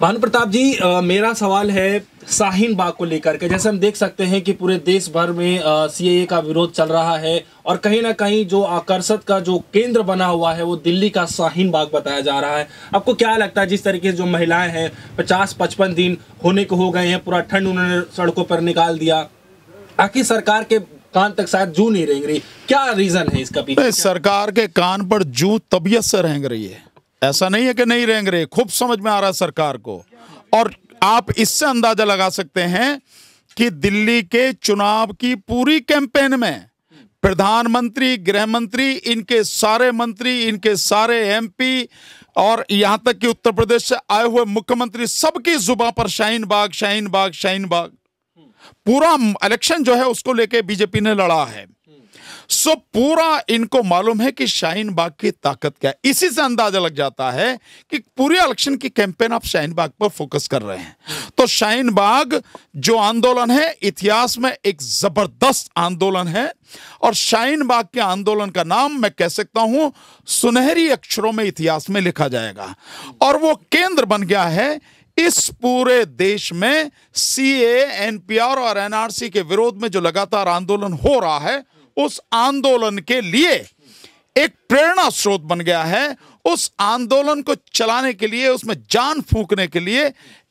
भानु प्रताप जी आ, मेरा सवाल है शाहीन बाग को लेकर के जैसे हम देख सकते हैं कि पूरे देश भर में सीएए का विरोध चल रहा है और कहीं ना कहीं जो आकर्षक का जो केंद्र बना हुआ है वो दिल्ली का शाहीन बाग बताया जा रहा है आपको क्या लगता है जिस तरीके से जो महिलाएं हैं पचास पचपन दिन होने को हो गए हैं पूरा ठंड उन्होंने सड़कों पर निकाल दिया आखिर सरकार के कान तक शायद जू नहीं रेंग रही क्या रीजन है इसका सरकार के कान पर जू तबीयत से रेंग रही है ऐसा नहीं है कि नहीं रेंग रहे खूब समझ में आ रहा है सरकार को और आप इससे अंदाजा लगा सकते हैं कि दिल्ली के चुनाव की पूरी कैंपेन में प्रधानमंत्री गृह मंत्री इनके सारे मंत्री इनके सारे एमपी और यहां तक कि उत्तर प्रदेश से आए हुए मुख्यमंत्री सबकी जुबा पर शाहीन बाग शाहीन बाग शाहीन बाग पूरा इलेक्शन जो है उसको लेके बीजेपी ने लड़ा है सो पूरा इनको मालूम है कि शाहीन बाग की ताकत क्या है इसी से अंदाजा लग जाता है कि पूरे इलेक्शन की कैंपेन आप शाहीन बाग पर फोकस कर रहे हैं तो शाहीन बाग जो आंदोलन है इतिहास में एक जबरदस्त आंदोलन है और शाहीन बाग के आंदोलन का नाम मैं कह सकता हूं सुनहरी अक्षरों में इतिहास में लिखा जाएगा और वो केंद्र बन गया है इस पूरे देश में सी एनपीआर और एनआरसी के विरोध में जो लगातार आंदोलन हो रहा है उस आंदोलन के लिए एक प्रेरणा स्रोत बन गया है उस आंदोलन को चलाने के लिए उसमें जान फूकने के लिए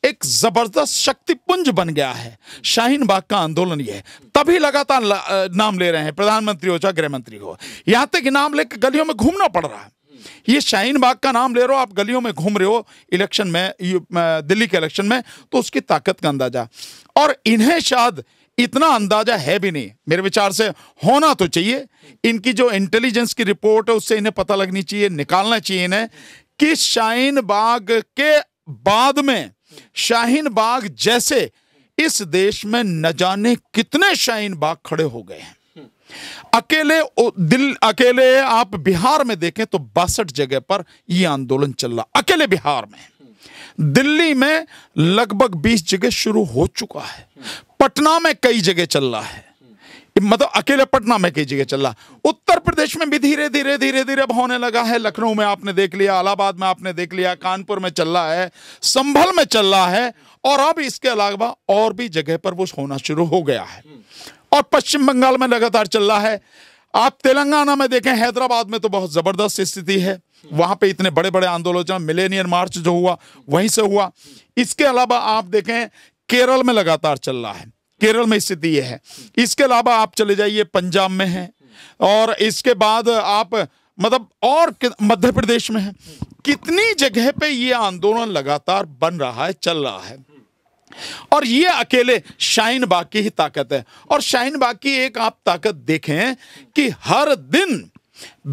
एक जबरदस्त शक्ति पुंज बन गया है शाहीन बाग का आंदोलन यह तभी लगातार नाम ले रहे हैं प्रधानमंत्री हो चाहे गृहमंत्री हो यहां तक नाम लेकर गलियों में घूमना पड़ रहा है ये शाहीन बाग का नाम ले रहे हो आप गलियों में घूम रहे हो इलेक्शन में दिल्ली के इलेक्शन में तो उसकी ताकत का अंदाजा और इन्हें शायद इतना अंदाजा है भी नहीं मेरे विचार से होना तो चाहिए इनकी जो इंटेलिजेंस की रिपोर्ट है उससे इन्हें पता लगनी चाहिए निकालना चाहिए इन्हें कि शाहीन बाग के बाद में शाहीन बाग जैसे इस देश में न जाने कितने शाहीन बाग खड़े हो गए हैं अकेले दिल अकेले आप बिहार में देखें तो बासठ जगह पर यह आंदोलन चल रहा अकेले बिहार में दिल्ली में लगभग 20 जगह शुरू हो चुका है पटना में कई जगह चल रहा है मतलब अकेले पटना में कई जगह चल रहा उत्तर प्रदेश में भी धीरे धीरे धीरे धीरे अब होने लगा है लखनऊ में आपने देख लिया इलाहाबाद में आपने देख लिया कानपुर में चल रहा है संभल में चल रहा है और अब इसके अलावा और भी जगह पर वो होना शुरू हो गया है और पश्चिम बंगाल में लगातार चल रहा है आप तेलंगाना में देखें हैदराबाद में तो बहुत जबरदस्त स्थिति है वहां पे इतने बड़े बड़े आंदोलन मिलेनियर मार्च जो हुआ वहीं से हुआ इसके अलावा आप देखें केरल में लगातार चल रहा है केरल में स्थिति यह है इसके अलावा आप चले जाइए पंजाब में है और इसके बाद आप मतलब और मध्य प्रदेश में है कितनी जगह पे ये आंदोलन लगातार बन रहा है चल रहा है और ये अकेले शाइन बाग की ही ताकत है और शाइन बाग की एक आप ताकत देखें कि हर दिन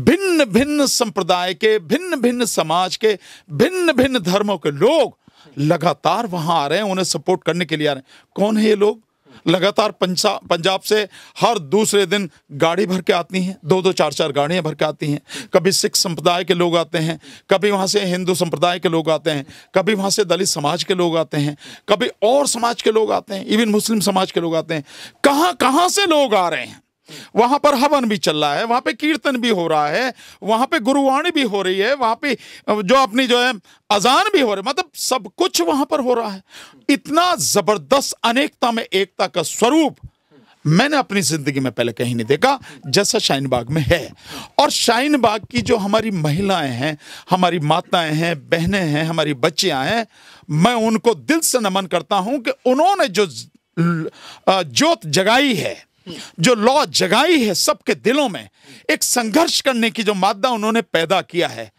भिन्न भिन्न संप्रदाय के भिन्न भिन्न समाज के भिन्न भिन्न धर्मों के लोग लगातार वहां आ रहे हैं उन्हें सपोर्ट करने के लिए आ रहे हैं कौन है ये लोग लगातार पंजाब से हर दूसरे दिन गाड़ी भर के आती हैं दो दो चार चार गाड़ियाँ भर के आती हैं कभी सिख संप्रदाय के लोग आते हैं कभी वहाँ से हिंदू संप्रदाय के लोग आते हैं कभी वहाँ से दलित समाज के लोग आते हैं कभी और समाज के लोग आते हैं इवन मुस्लिम समाज के लोग आते हैं कहाँ कहाँ से लोग आ रहे हैं वहां पर हवन भी चल रहा है वहां पे कीर्तन भी हो रहा है वहां पे गुरुवाणी भी हो रही है वहां पे जो अपनी जो है अजान भी हो रही है मतलब सब कुछ वहां पर हो रहा है इतना जबरदस्त अनेकता में एकता का स्वरूप मैंने अपनी जिंदगी में पहले कहीं नहीं देखा जैसा शाइनबाग में है और शाइनबाग की जो हमारी महिलाएं हैं हमारी माताएं हैं बहनें हैं हमारी बच्चियां हैं मैं उनको दिल से नमन करता हूं कि उन्होंने जो ज्योत जगाई है जो लॉ जगाई है सबके दिलों में एक संघर्ष करने की जो मादा उन्होंने पैदा किया है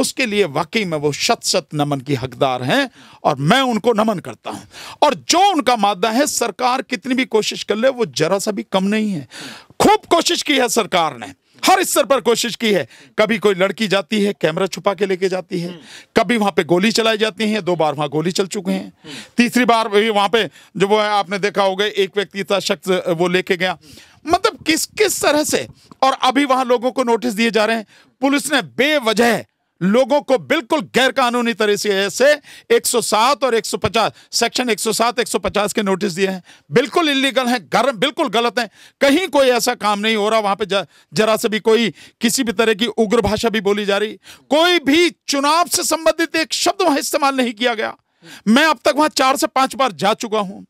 उसके लिए वाकई में वो शत शत नमन की हकदार हैं और मैं उनको नमन करता हूं और जो उनका मादा है सरकार कितनी भी कोशिश कर ले वो जरा सा भी कम नहीं है खूब कोशिश की है सरकार ने हर स्तर पर कोशिश की है कभी कोई लड़की जाती है कैमरा छुपा के लेके जाती है कभी वहां पे गोली चलाई जाती है दो बार वहां गोली चल चुके हैं तीसरी बार भी वहां पे जो वो है आपने देखा होगा एक व्यक्ति था शख्स वो लेके गया मतलब किस किस तरह से और अभी वहां लोगों को नोटिस दिए जा रहे हैं पुलिस ने बेवजह लोगों को बिल्कुल गैरकानूनी तरह से ऐसे 107 और 150 सेक्शन 107 150 के नोटिस दिए हैं बिल्कुल इलीगल हैं गर बिल्कुल गलत हैं कहीं कोई ऐसा काम नहीं हो रहा वहां पे जरा से भी कोई किसी भी तरह की उग्र भाषा भी बोली जा रही कोई भी चुनाव से संबंधित एक शब्द वहां इस्तेमाल नहीं किया गया मैं अब तक वहां चार से पांच बार जा चुका हूं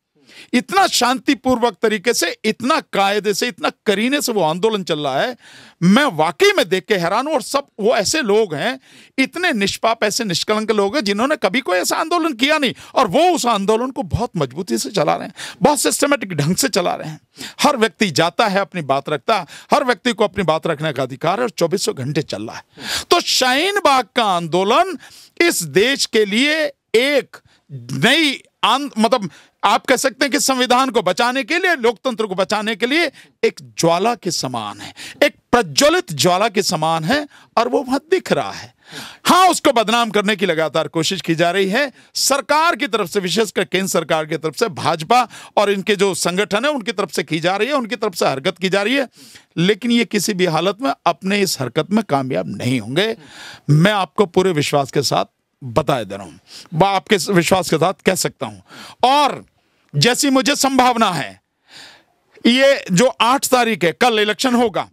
इतना शांतिपूर्वक तरीके से इतना कायदे से इतना करीने से वो आंदोलन चल रहा है मैं वाकई में देख के हैरान हूं और सब वो ऐसे लोग हैं इतने निष्पाप ऐसे निष्कलंक लोग हैं जिन्होंने कभी कोई ऐसा आंदोलन किया नहीं और वो उस आंदोलन को बहुत मजबूती से चला रहे हैं बहुत सिस्टमेटिक ढंग से चला रहे हैं हर व्यक्ति जाता है अपनी बात रखता हर व्यक्ति को अपनी बात रखने का अधिकार है और चौबीसों घंटे चल रहा है तो शाहीन बाग का आंदोलन इस देश के लिए एक नई मतलब आप कह सकते हैं कि संविधान को बचाने के लिए लोकतंत्र को बचाने के लिए एक ज्वाला के समान है एक प्रज्वलित ज्वाला के समान है और वो वहां दिख रहा है हाँ उसको बदनाम करने की लगातार कोशिश की जा रही है सरकार की तरफ से विशेषकर केंद्र सरकार की तरफ से भाजपा और इनके जो संगठन है उनकी तरफ से की जा रही है उनकी तरफ से हरकत की जा रही है लेकिन ये किसी भी हालत में अपने इस हरकत में कामयाब नहीं होंगे मैं आपको पूरे विश्वास के साथ बता दे रहा हूं आपके विश्वास के साथ कह सकता हूं और जैसी मुझे संभावना है ये जो आठ तारीख है कल इलेक्शन होगा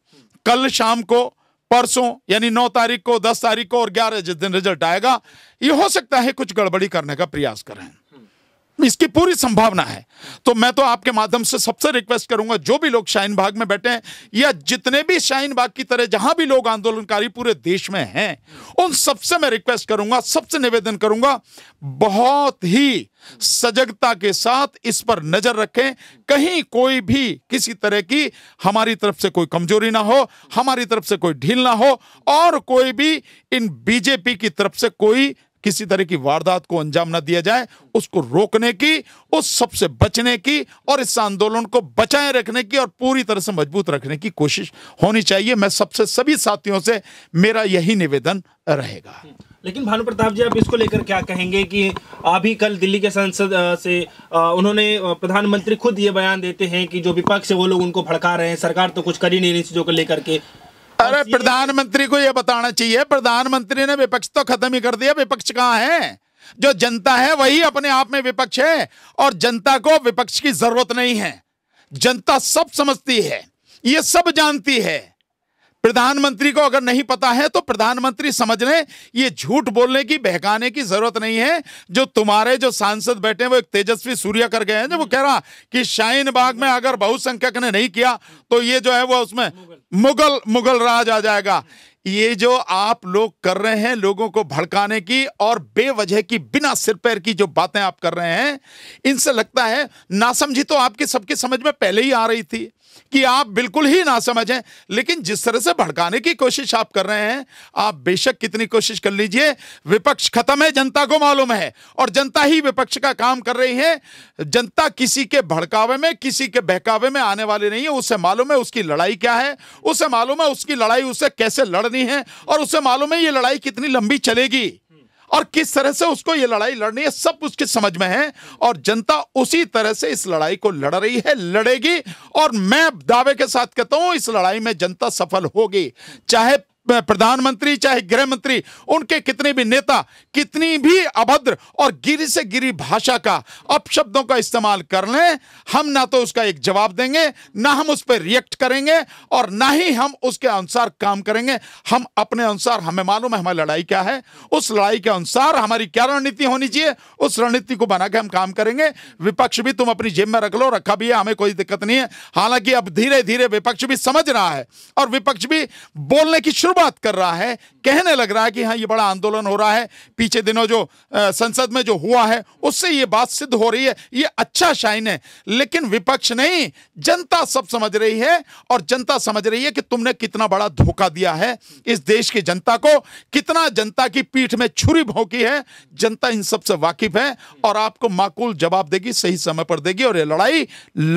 कल शाम को परसों यानी नौ तारीख को दस तारीख को और ग्यारह जिस दिन रिजल्ट आएगा ये हो सकता है कुछ गड़बड़ी करने का प्रयास करें इसकी पूरी संभावना है तो मैं तो आपके माध्यम से सबसे रिक्वेस्ट करूंगा जो भी लोग शाहीन बाग में बैठे हैं या जितने भी शाहीन बाग की तरह जहां भी लोग आंदोलनकारी पूरे देश में हैं उन सबसे मैं रिक्वेस्ट करूंगा सबसे निवेदन करूंगा बहुत ही सजगता के साथ इस पर नजर रखें कहीं कोई भी किसी तरह की हमारी तरफ से कोई कमजोरी ना हो हमारी तरफ से कोई ढील ना हो और कोई भी इन बीजेपी की तरफ से कोई किसी तरह की वारदात को अंजाम न दिया जाए उसको रोकने की उस सबसे बचने की और इस आंदोलन को बचाए रखने की और पूरी तरह से मजबूत रखने की कोशिश होनी चाहिए मैं सबसे सभी साथियों से मेरा यही निवेदन रहेगा लेकिन भानु प्रताप जी आप इसको लेकर क्या कहेंगे कि अभी कल दिल्ली के संसद से उन्होंने प्रधानमंत्री खुद ये बयान देते हैं कि जो विपक्ष है वो लोग उनको भड़का रहे हैं सरकार तो कुछ कर ही नहीं रही चीज़ों को लेकर के अरे प्रधानमंत्री को यह बताना चाहिए प्रधानमंत्री ने विपक्ष तो खत्म ही कर दिया विपक्ष कहां है जो जनता है वही अपने आप में विपक्ष है और जनता को विपक्ष की जरूरत नहीं है जनता सब समझती है ये सब जानती है प्रधानमंत्री को अगर नहीं पता है तो प्रधानमंत्री समझ लें ये झूठ बोलने की बहकाने की जरूरत नहीं है जो तुम्हारे जो सांसद बैठे हैं वो एक तेजस्वी सूर्य कर गए हैं जो वो कह रहा कि शाहीन बाग में अगर बहुसंख्यक ने नहीं किया तो ये जो है वो उसमें मुगल मुगल राज आ जाएगा ये जो आप लोग कर रहे हैं लोगों को भड़काने की और बेवजह की बिना सिर पैर की जो बातें आप कर रहे हैं इनसे लगता है नासमझी तो आपके सबके समझ में पहले ही आ रही थी कि आप बिल्कुल ही ना समझें लेकिन जिस तरह से भड़काने की कोशिश आप कर रहे हैं आप बेशक कितनी कोशिश कर लीजिए विपक्ष खत्म है जनता को मालूम है और जनता ही विपक्ष का काम कर रही है जनता किसी के भड़कावे में किसी के बहकावे में आने वाली नहीं है उसे मालूम है उसकी लड़ाई क्या है उसे मालूम है उसकी लड़ाई उसे कैसे लड़नी है और उसे मालूम है ये लड़ाई कितनी लंबी चलेगी और किस तरह से उसको ये लड़ाई लड़नी है सब उसकी समझ में है और जनता उसी तरह से इस लड़ाई को लड़ रही है लड़ेगी और मैं दावे के साथ कहता हूं इस लड़ाई में जनता सफल होगी चाहे प्रधानमंत्री चाहे गृह मंत्री उनके कितने भी नेता कितनी भी अभद्र और गिरी से गिरी भाषा का अपशब्दों का इस्तेमाल कर लें हम ना तो उसका एक जवाब देंगे ना हम उस पर रिएक्ट करेंगे और ना ही हम उसके अनुसार काम करेंगे हम अपने अनुसार हमें मालूम है हमारी लड़ाई क्या है उस लड़ाई के अनुसार हमारी क्या रणनीति होनी चाहिए उस रणनीति को बना के हम काम करेंगे विपक्ष भी तुम अपनी जेब में रख लो रखा भी है हमें कोई दिक्कत नहीं है हालांकि अब धीरे धीरे विपक्ष भी समझ रहा है और विपक्ष भी बोलने की शुरू शुरुआत कर रहा है कहने लग रहा है कि हाँ ये बड़ा आंदोलन हो रहा है पीछे दिनों जो संसद में जो हुआ है उससे ये बात सिद्ध हो रही है ये अच्छा शाइन है लेकिन विपक्ष नहीं जनता सब समझ रही है और जनता समझ रही है कि तुमने कितना बड़ा धोखा दिया है इस देश की जनता को कितना जनता की पीठ में छुरी भोंकी है जनता इन सबसे वाकिफ है और आपको माकूल जवाब देगी सही समय पर देगी और ये लड़ाई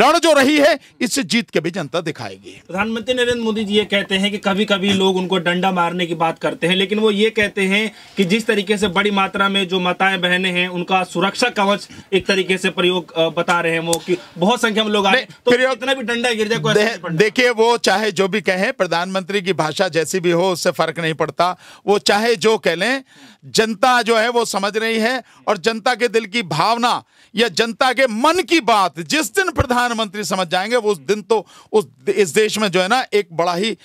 लड़ जो रही है इससे जीत के भी जनता दिखाएगी प्रधानमंत्री नरेंद्र मोदी जी ये कहते हैं कि कभी कभी लोग उनको डंडा मारने की बात करते हैं लेकिन वो ये कहते हैं कि जिस तरीके से बड़ी मात्रा में जो माताएं बहने हैं उनका सुरक्षा कवच एक तरीके से प्रयोग बता रहे हैं वो कि बहुत संख्या में लोग आए तो इतना भी डंडा गिर जाए देखिए वो चाहे जो भी कहें प्रधानमंत्री की भाषा जैसी भी हो उससे फर्क नहीं पड़ता वो चाहे जो कह लें जनता जो है वो समझ रही है और जनता के दिल की भावना या जनता के मन की बात जिस दिन प्रधानमंत्री समझ जाएंगे वो उस दिन तो उस इस देश में जो है ना एक बड़ा ही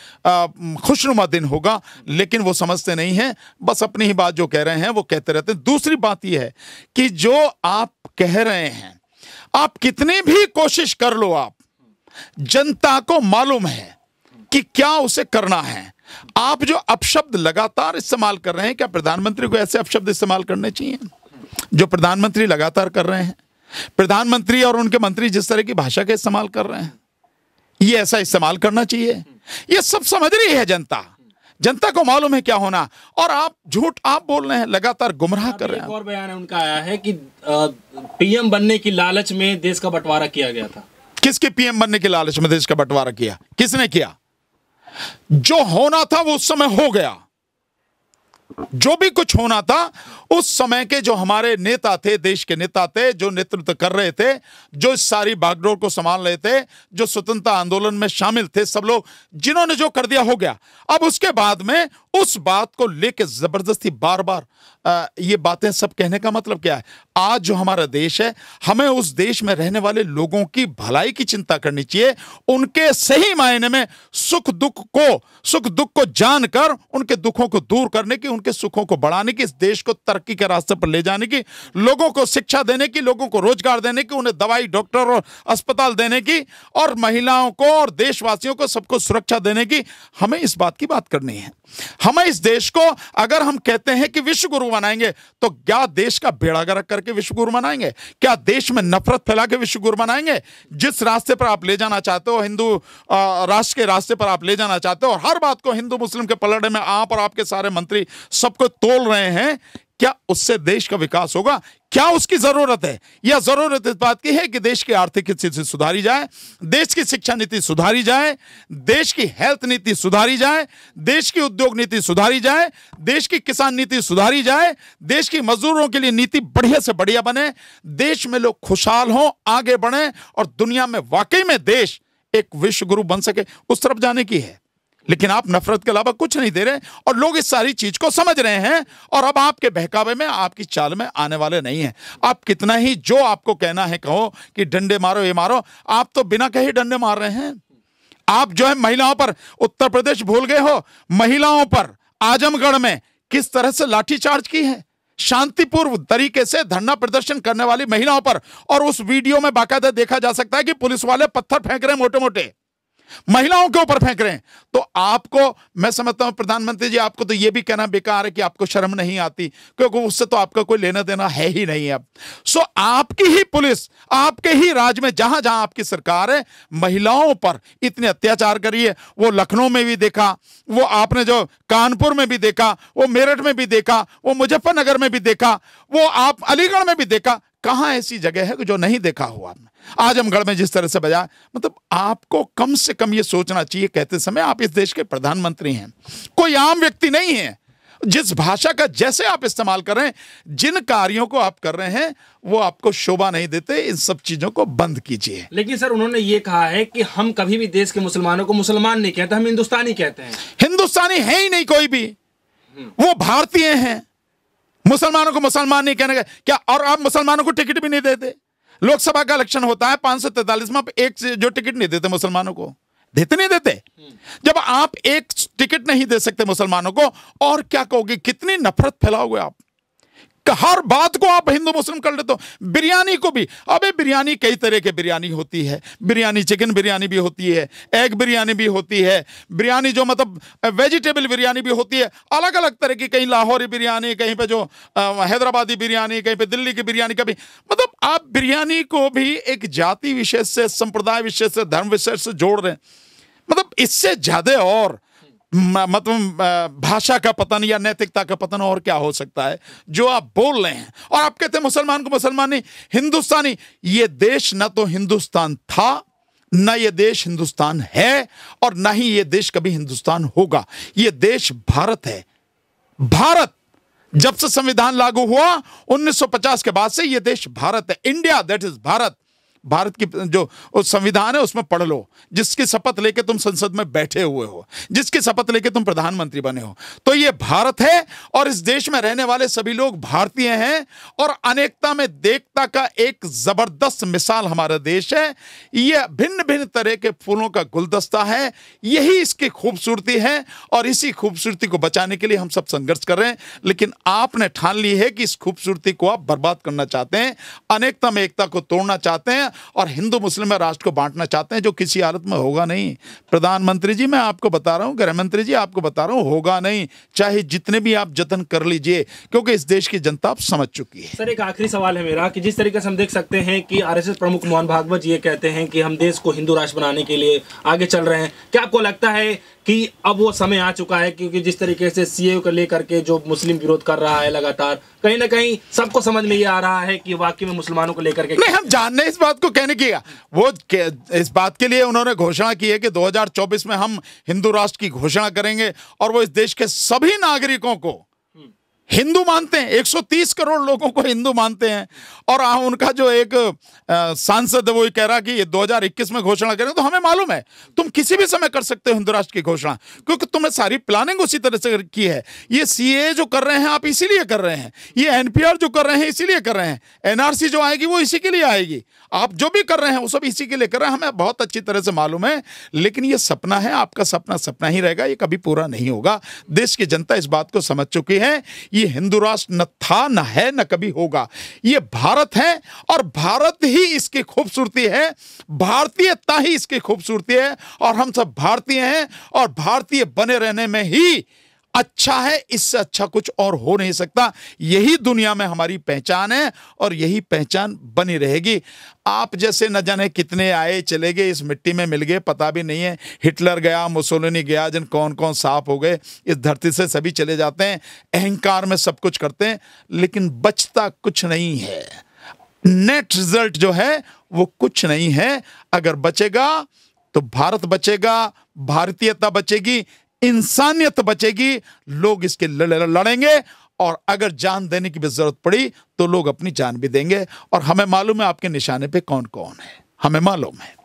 खुशनुमा दिन होगा लेकिन वो समझते नहीं हैं बस अपनी ही बात जो कह रहे हैं वो कहते रहते हैं दूसरी बात यह है कि जो आप कह रहे हैं आप कितनी भी कोशिश कर लो आप जनता को मालूम है कि क्या उसे करना है आप जो अपशब्द लगातार इस्तेमाल कर रहे हैं क्या प्रधानमंत्री को ऐसे अपशब्द इस्तेमाल करने चाहिए जो प्रधानमंत्री लगातार कर रहे हैं प्रधानमंत्री और उनके मंत्री जिस तरह की भाषा का इस्तेमाल कर रहे हैं ये ऐसा इस्तेमाल करना चाहिए ये सब समझ रही है जनता जनता को मालूम है क्या होना और आप झूठ आप बोल रहे हैं लगातार गुमराह कर रहे हैं और बयान है उनका आया है कि पीएम बनने की लालच में देश का बंटवारा किया गया था किसके पीएम बनने की लालच में देश का बंटवारा किया किसने किया जो होना था वो उस समय हो गया जो भी कुछ होना था उस समय के जो हमारे नेता थे देश के नेता थे जो नेतृत्व कर रहे थे जो इस सारी बागडोर को संभाल रहे थे जो स्वतंत्रता आंदोलन में शामिल थे सब लोग जिन्होंने जो कर दिया हो गया अब उसके बाद में उस बात को लेकर जबरदस्ती बार बार आ, ये बातें सब कहने का मतलब क्या है आज जो हमारा देश है हमें उस देश में रहने वाले लोगों की भलाई की चिंता करनी चाहिए उनके सही मायने में सुख दुख को सुख दुख को जानकर उनके दुखों को दूर करने की उनके सुखों को बढ़ाने की इस देश को तरक्की के रास्ते पर ले जाने की लोगों को शिक्षा देने की लोगों को रोजगार देने की उन्हें दवाई डॉक्टर और अस्पताल देने की और महिलाओं को और देशवासियों को सबको सुरक्षा देने की हमें इस बात की बात करनी है हमें इस देश को अगर हम कहते हैं कि विश्व गुरु बनाएंगे तो क्या देश का बेड़ा गर्क करके विश्व गुरु बनाएंगे क्या देश में नफरत फैला के विश्व गुरु बनाएंगे जिस रास्ते पर आप ले जाना चाहते हो हिंदू राष्ट्र के रास्ते पर आप ले जाना चाहते हो और हर बात को हिंदू मुस्लिम के पलड़े में आप और आपके सारे मंत्री सबको तोल रहे हैं क्या उससे देश का विकास होगा क्या उसकी जरूरत है यह जरूरत इस बात की है कि देश की आर्थिक स्थिति सुधारी जाए देश की शिक्षा नीति सुधारी जाए देश की हेल्थ नीति सुधारी जाए देश की उद्योग नीति सुधारी जाए देश की किसान नीति सुधारी जाए देश की मजदूरों के लिए नीति बढ़िया से बढ़िया बने देश में लोग खुशहाल हों आगे बढ़े और दुनिया में वाकई में देश एक विश्व गुरु बन सके उस तरफ जाने की है लेकिन आप नफरत के अलावा कुछ नहीं दे रहे और लोग इस सारी चीज को समझ रहे हैं और अब आपके बहकावे में आपकी चाल में आने वाले नहीं है आप कितना ही जो आपको कहना है कहो कि डंडे मारो ये मारो आप तो बिना कहे डंडे मार रहे हैं आप जो है महिलाओं पर उत्तर प्रदेश भूल गए हो महिलाओं पर आजमगढ़ में किस तरह से लाठीचार्ज की है शांतिपूर्व तरीके से धरना प्रदर्शन करने वाली महिलाओं पर और उस वीडियो में बाकायदा देखा जा सकता है कि पुलिस वाले पत्थर फेंक रहे मोटे मोटे महिलाओं के ऊपर फेंक रहे हैं तो आपको मैं समझता हूं प्रधानमंत्री जी आपको तो यह भी कहना बेकार है कि आपको शर्म नहीं आती क्योंकि उससे तो आपका कोई लेना देना है ही नहीं अब सो आपकी ही पुलिस आपके ही राज्य में जहां जहां आपकी सरकार है महिलाओं पर इतने अत्याचार करी है वो लखनऊ में भी देखा वो आपने जो कानपुर में भी देखा वो मेरठ में भी देखा वो मुजफ्फरनगर में भी देखा वो आप अलीगढ़ में भी देखा कहाँ ऐसी जगह है जो नहीं देखा हुआ आपने आजमगढ़ में जिस तरह से बजा मतलब आपको कम से कम ये सोचना चाहिए कहते समय आप इस देश के प्रधानमंत्री हैं कोई आम व्यक्ति नहीं है जिस भाषा का जैसे आप इस्तेमाल कर रहे हैं जिन कार्यों को आप कर रहे हैं वो आपको शोभा नहीं देते इन सब चीजों को बंद कीजिए लेकिन सर उन्होंने ये कहा है कि हम कभी भी देश के मुसलमानों को मुसलमान नहीं कहते हम हिंदुस्तानी कहते हैं हिंदुस्तानी है ही नहीं कोई भी वो भारतीय हैं मुसलमानों को मुसलमान नहीं कहने का क्या और आप मुसलमानों को टिकट भी नहीं देते लोकसभा का इलेक्शन होता है पांच सौ तैतालीस में आप एक जो टिकट नहीं देते मुसलमानों को देते नहीं देते जब आप एक टिकट नहीं दे सकते मुसलमानों को और क्या कहोगे कितनी नफरत फैलाओगे आप हर बात को आप हिंदू मुस्लिम कर लेते हो बिरयानी को भी अबे बिरयानी कई तरह के बिरयानी होती है बिरयानी चिकन बिरयानी भी होती है एग बिरयानी भी होती है बिरयानी जो मतलब वेजिटेबल बिरयानी भी होती है अलग अलग तरह की कहीं लाहौरी बिरयानी कहीं पे जो हैदराबादी बिरयानी कहीं पे दिल्ली की बिरयानी कभी मतलब आप बिरयानी को भी एक जाति विशेष से संप्रदाय विशेष से धर्म विशेष से जोड़ रहे हैं मतलब इससे ज़्यादा और मतलब भाषा का पतन या नैतिकता का पतन और क्या हो सकता है जो आप बोल रहे हैं और आप कहते हैं मुसलमान को मुसलमान नहीं हिंदुस्तानी ये देश ना तो हिंदुस्तान था ना ये देश हिंदुस्तान है और ना ही ये देश कभी हिंदुस्तान होगा ये देश भारत है भारत जब से संविधान लागू हुआ 1950 के बाद से ये देश भारत है India that is Bharat Bharat की जो संविधान है उसमें पढ़ लो जिसकी शपथ लेके तुम संसद में बैठे हुए हो जिसकी शपथ लेके तुम प्रधानमंत्री बने हो तो ये भारत है और इस देश में रहने वाले सभी लोग भारतीय हैं और अनेकता में देखता का एक जबरदस्त मिसाल हमारा देश है यह भिन्न भिन्न तरह के फूलों का गुलदस्ता है यही इसकी खूबसूरती है और इसी खूबसूरती को बचाने के लिए हम सब संघर्ष कर रहे हैं लेकिन आपने ठान ली है कि इस खूबसूरती को आप बर्बाद करना चाहते हैं अनेकता में एकता को तोड़ना चाहते हैं और हिंदू मुस्लिम राष्ट्र को बांटना चाहते हैं जो किसी हालत में होगा नहीं प्रधानमंत्री जी मैं आपको बता रहा हूँ गृहमंत्री जी आपको बता रहा हूँ होगा नहीं चाहे जितने भी आप जतन कर लीजिए क्योंकि इस देश की जनता आप समझ चुकी है सर एक आखिरी सवाल है मेरा कि जिस तरीके से हम देख सकते हैं कि आर प्रमुख मोहन भागवत ये कहते हैं कि हम देश को हिंदू राष्ट्र बनाने के लिए आगे चल रहे हैं क्या आपको लगता है कि अब वो समय आ चुका है क्योंकि जिस तरीके से सीए को लेकर के जो मुस्लिम विरोध कर रहा है लगातार कहीं ना कहीं सबको समझ में ये आ रहा है कि वाकई में मुसलमानों को लेकर के नहीं हम जानने इस बात को कहने की वो इस बात के लिए उन्होंने घोषणा की है कि 2024 में हम हिंदू राष्ट्र की घोषणा करेंगे और वो इस देश के सभी नागरिकों को हिंदू मानते हैं 130 करोड़ लोगों को हिंदू मानते हैं और हाँ, उनका जो एक सांसद है वो कह रहा कि ये 2021 में घोषणा करें तो हमें मालूम है तुम किसी भी समय कर सकते हो हिंदू राष्ट्र की घोषणा क्योंकि तुम्हें सारी प्लानिंग उसी तरह से की है ये सी जो कर रहे हैं आप इसीलिए कर रहे हैं ये एनपीआर जो कर रहे हैं इसीलिए कर रहे हैं एनआरसी जो आएगी वो इसी के लिए आएगी आप जो भी कर रहे हैं वो सब इसी के लिए कर रहे हैं हमें बहुत अच्छी तरह से मालूम है लेकिन ये सपना है आपका सपना सपना ही रहेगा ये कभी पूरा नहीं होगा देश की जनता इस बात को समझ चुकी है ये हिंदू राष्ट्र न था न है न कभी होगा ये भारत है और भारत ही इसकी खूबसूरती है भारतीयता ही इसकी खूबसूरती है और हम सब भारतीय हैं और भारतीय बने रहने में ही अच्छा है इससे अच्छा कुछ और हो नहीं सकता यही दुनिया में हमारी पहचान है और यही पहचान बनी रहेगी आप जैसे न जाने कितने आए चले गए इस मिट्टी में मिल गए पता भी नहीं है हिटलर गया मुसोलिनी गया जिन कौन कौन साफ हो गए इस धरती से सभी चले जाते हैं अहंकार में सब कुछ करते हैं लेकिन बचता कुछ नहीं है नेट रिजल्ट जो है वो कुछ नहीं है अगर बचेगा तो भारत बचेगा भारतीयता बचेगी इंसानियत तो बचेगी लोग इसके लड़ेंगे और अगर जान देने की भी जरूरत पड़ी तो लोग अपनी जान भी देंगे और हमें मालूम है आपके निशाने पे कौन कौन है हमें मालूम है